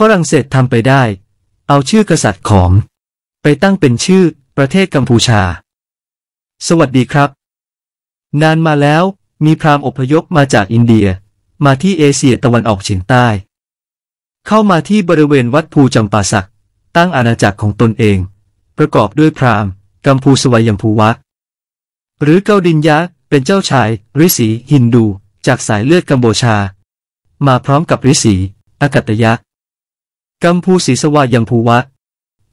ฝรั่งเศสทำไปได้ เอาชื่อกษัตริย์ของไปตั้งเป็นชื่อประเทศกัมพูชา สวัสดีครับ นานมาแล้วมีพราหมณ์อพยพมาจากอินเดีย มาที่เอเชียตะวันออกเฉียงใต้ เข้ามาที่บริเวณวัดภูจำปาสัก ตั้งอาณาจักรของตนเอง ประกอบด้วยพราหมณ์กัมพูสวัยมภูวัคหรือเกาดินยะเป็นเจ้าชายฤาษีฮินดู จากสายเลือดกัมโบชา มาพร้อมกับฤาษีอากัตยักษ์กัมพูศรีสวายังภูวะ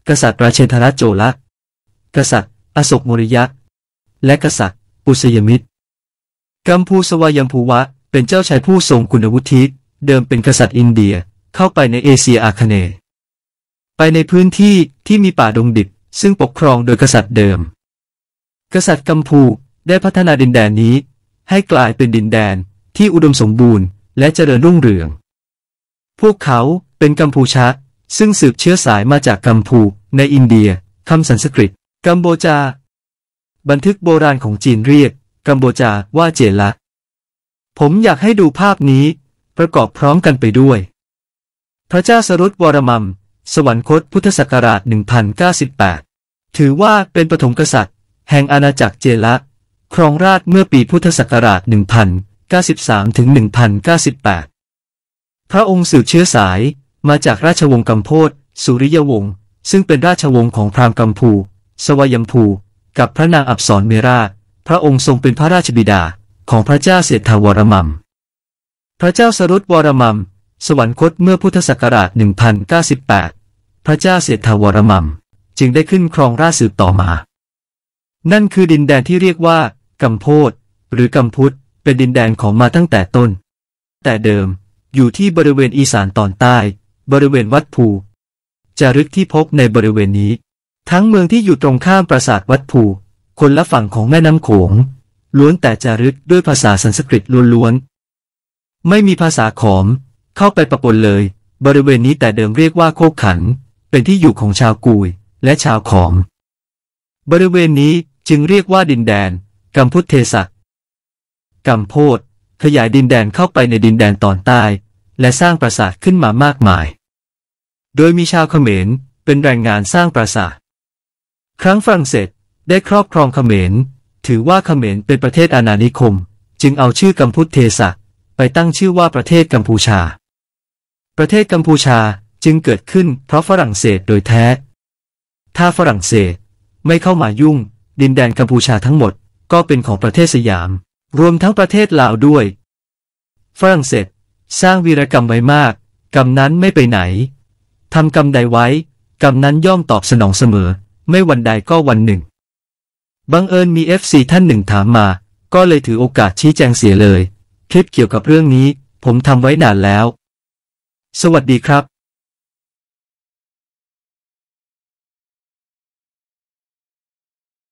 กษัตริย์ราเชนทรโจละกษัตริย์อโศกมริยะ และกษัตริย์ ปุสยมิตรกัมพูสวายังภูวะเป็นเจ้าชายผู้ทรงคุณวุฒิเดิมเป็นกษัตริย์อินเดียเข้าไปในเอเชียอาคเนย์ไปในพื้นที่ที่มีป่าดงดิบซึ่งปกครองโดยกษัตริย์เดิม กษัตริย์กัมพูได้พัฒนาดินแดนนี้ ให้กลายเป็นดินแดนที่อุดมสมบูรณ์และเจริญรุ่งเรือง พวกเขาเป็นกัมพูชาซึ่งสืบเชื้อสายมาจากกัมพูในอินเดียคำสันสกฤต กัมโบจา บันทึกโบราณของจีนเรียก กัมโบจาว่าเจละ ผมอยากให้ดูภาพนี้ประกอบพร้อมกันไปด้วย พระเจ้าสรุตวรมัมสวรรคตพุทธศักราช1098 ถือว่าเป็นปฐมกษัตริย์ แห่งอาณาจักรเจละ ครองราชเมื่อปีพุทธศักราช1093ถึง1098พระองค์สืบเชื้อสายมาจากราชวงศ์กัมพูชสุริยวงศ์ซึ่งเป็นราชวงศ์ของพราหมณ์กัมพูสวยัมพูกับพระนางอับสรเมราชพระองค์ทรงเป็นพระราชบิดาของพระเจ้าเศรษฐาวรมัมพระเจ้าสรุตวรมัมสวรรคตเมื่อพุทธศักราช1098 พระเจ้าเศรษฐาวรมัมจึงได้ขึ้นครองราชสืบต่อมา นั่นคือดินแดนที่เรียกว่ากัมพูชหรือกัมพุชเป็นดินแดนของมาตั้งแต่ต้น แต่เดิมอยู่ที่บริเวณอีสานตอนใต้บริเวณวัดภูจารึกที่พบในบริเวณนี้ ทั้งเมืองที่อยู่ตรงข้ามปราสาทวัดภู คนละฝั่งของแม่น้ำโขง ล้วนแต่จารึกด้วยภาษาสันสกฤตล้วนๆไม่มีภาษาขอม เข้าไปประปนเลย บริเวณนี้แต่เดิมเรียกว่าโคกขัน เป็นที่อยู่ของชาวกุยและชาวขอม บริเวณนี้จึงเรียกว่าดินแดนกัมพุทเทศักกัมโพดขยายดินแดนเข้าไปในดินแดนตอนใต้และสร้างปราสาทขึ้นมามากมาย โดยมีชาวเขมรเป็นแรงงานสร้างปราสาท ครั้งฝรั่งเศสได้ครอบครองเขมร ถือว่าเขมรเป็นประเทศอาณานิคม จึงเอาชื่อกัมพูเทสะไปตั้งชื่อว่าประเทศกัมพูชา ประเทศกัมพูชาจึงเกิดขึ้นเพราะฝรั่งเศสโดยแท้ ถ้าฝรั่งเศสไม่เข้ามายุ่งดินแดนกัมพูชาทั้งหมดก็เป็นของประเทศสยาม รวมทั้งประเทศลาวด้วย ฝรั่งเศสสร้างวีรกรรมไว้มาก กรรมนั้นไม่ไปไหน ทำกรรมใดไว้กรรมนั้นย่อมตอบสนองเสมอ ไม่วันใดก็วันหนึ่ง บังเอิญมีเอฟซีท่านหนึ่งถามมา ก็เลยถือโอกาสชี้แจงเสียเลย คลิปเกี่ยวกับเรื่องนี้ ผมทำไว้นานแล้ว สวัสดีครับ